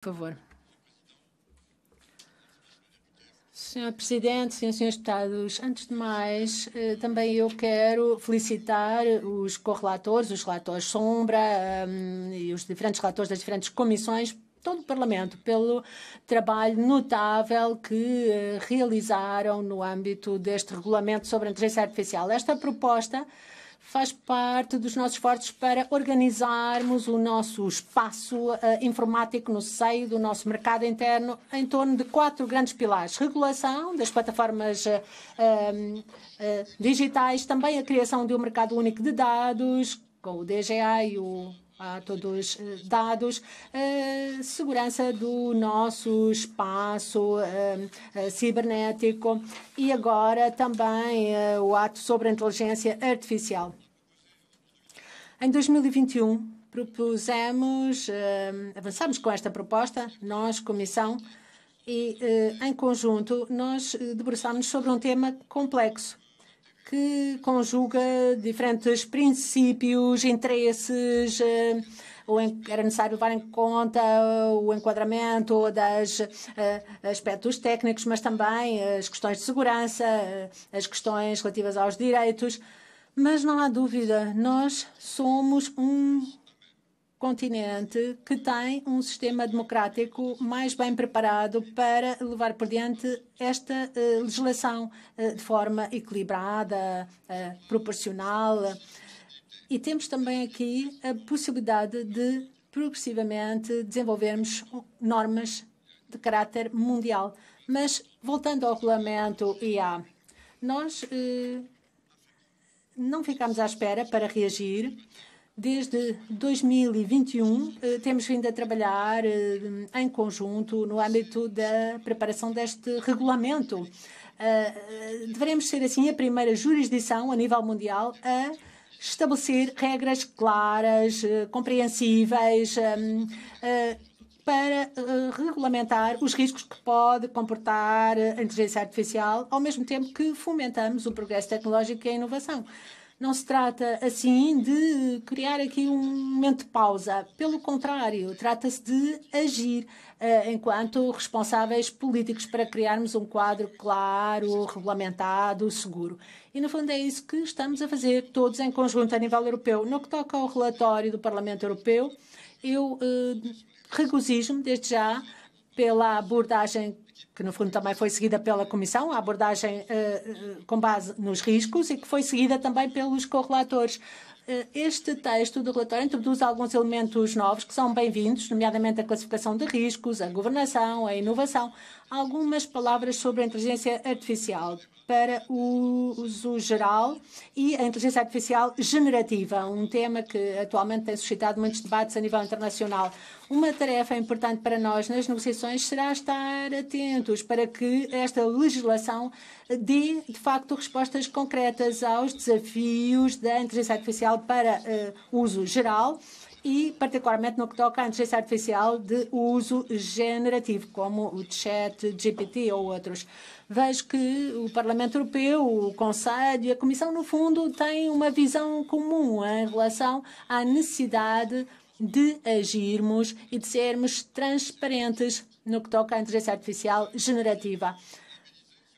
Por favor. Senhor Presidente, senhoras senhores deputados, antes de mais, eh, também eu quero felicitar os correlatores, os relatores Sombra um, ehm, e os diferentes relatores das diferentes comissões todo o Parlamento pelo trabalho notável que eh, realizaram no âmbito deste regulamento sobre a inteligência artificial. Esta proposta faz parte dos nossos esforços para organizarmos o nosso espaço uh, informático no seio do nosso mercado interno em torno de quatro grandes pilares: regulação das plataformas uh, uh, digitais, também a criação de um mercado único de dados, com o DGA e o a todos eh, dados, a eh, segurança do nosso espaço eh, cibernético e agora também o ato sobre a inteligência artificial. Em 2021, propusemos, avançamos com esta proposta, nós, Comissão, e em conjunto nós debruçámos sobre um tema complexo que conjuga diferentes princípios, interesses, eh, era necessário levar em conta o enquadramento dos eh, aspectos técnicos, mas também as questões de segurança, eh, as questões relativas aos direitos. Mas não há dúvida, nós somos um continente que tem um sistema democrático mais bem preparado para levar por diante esta uh, legislação uh, de forma equilibrada, uh, proporcional. E temos também aqui a possibilidade de progressivamente desenvolvermos normas de caráter mundial. Mas voltando ao regulamento IA, nós não ficamos à espera para reagir Desde 2021, eh, temos vindo a trabalhar eh, em conjunto no âmbito da preparação deste regulamento. Eh, deveremos ser, assim, a primeira jurisdição a nível mundial a estabelecer regras claras, compreensíveis, para regulamentar os riscos que pode comportar a inteligência artificial, ao mesmo tempo que fomentamos o progresso tecnológico e a inovação. Não se trata, assim, de criar aqui um momento de pausa. Pelo contrário, trata-se de agir uh, enquanto responsáveis políticos para criarmos um quadro claro, regulamentado, seguro. E, no fundo, é isso que estamos a fazer todos em conjunto a nível europeu. No que toca ao relatório do Parlamento Europeu, eu uh, regozijo-me, desde já, pela abordagem que no fundo também foi seguida pela Comissão, a abordagem uh, com base nos riscos e que foi seguida também pelos correlatores. Uh, este texto do relatório introduz alguns elementos novos que são bem-vindos, nomeadamente a classificação de riscos, a governação, a inovação. Algumas palavras sobre a inteligência artificial para o uso geral e a inteligência artificial generativa, um tema que atualmente tem suscitado muitos debates a nível internacional. Uma tarefa importante para nós nas negociações será estar atento instrumentos para que esta legislação dê, de facto, respostas concretas aos desafios da inteligência artificial para uh, uso geral e particularmente no que toca à inteligência artificial de uso generativo, como o chat GPT ou outros. Vejo que o Parlamento Europeu, o Conselho e a Comissão, no fundo, têm uma visão comum em relação à necessidade de agirmos e de sermos transparentes no que toca à inteligência artificial generativa.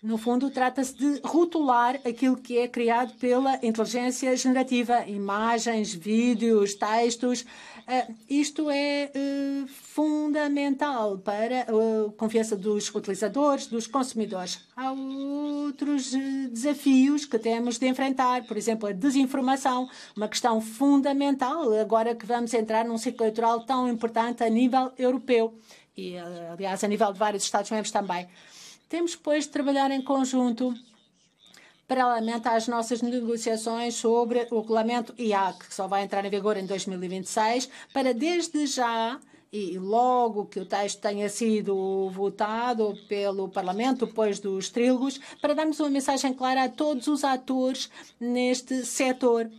No fundo, trata-se de rotular aquilo que é criado pela inteligência generativa, imagens, vídeos, textos. Eh, isto é eh, fundamental para eh, a confiança dos utilizadores, dos consumidores. Há outros desafios que temos de enfrentar, por exemplo, a desinformação, uma questão fundamental agora que vamos entrar num ciclo eleitoral tão importante a nível europeu e, aliás, a nível de vários Estados-membros também. Temos, pois, de trabalhar em conjunto paralelamente às nossas negociações sobre o regulamento IAC, que só vai entrar em vigor em 2026, para desde já e logo que o texto tenha sido votado pelo Parlamento, depois dos trilgos, para darmos uma mensagem clara a todos os atores neste setor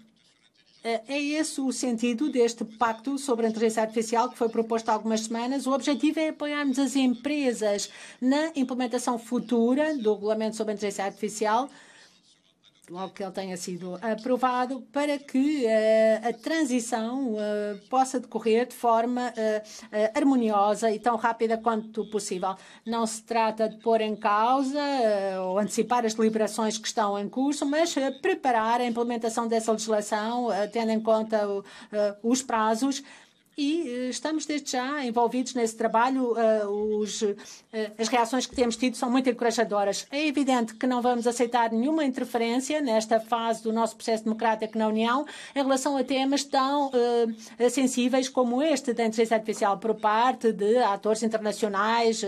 eh, é esse o sentido deste Pacto sobre a Inteligência Artificial que foi proposto há algumas semanas. O objetivo é apoiarmos as empresas na implementação futura do Regulamento sobre a Inteligência Artificial logo que ele tenha sido aprovado, para que uh, a transição uh, possa decorrer de forma uh, harmoniosa e tão rápida quanto possível. Não se trata de pôr em causa ou antecipar as deliberações que estão em curso, mas preparar a implementação dessa legislação, tendo em conta os prazos e eh, estamos desde já envolvidos nesse trabalho. Uh, os, uh, as reações que temos tido são muito encorajadoras. É evidente que não vamos aceitar nenhuma interferência nesta fase do nosso processo democrático na União em relação a temas tão uh, sensíveis como este da inteligência artificial por parte de atores internacionais,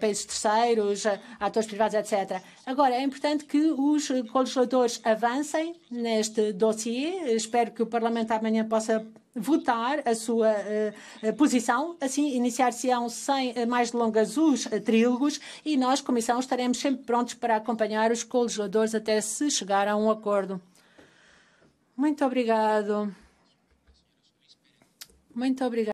países terceiros, atores privados, etc. Agora, é importante que os legisladores avancem neste dossiê. Espero que o Parlamento amanhã possa votar a sua uh, posição. Assim, iniciar-se-ão sem uh, mais delongas os uh, trílogos e nós, Comissão, estaremos sempre prontos para acompanhar os colegisladores até se chegar a um acordo. Muito obrigado. Muito obrigado.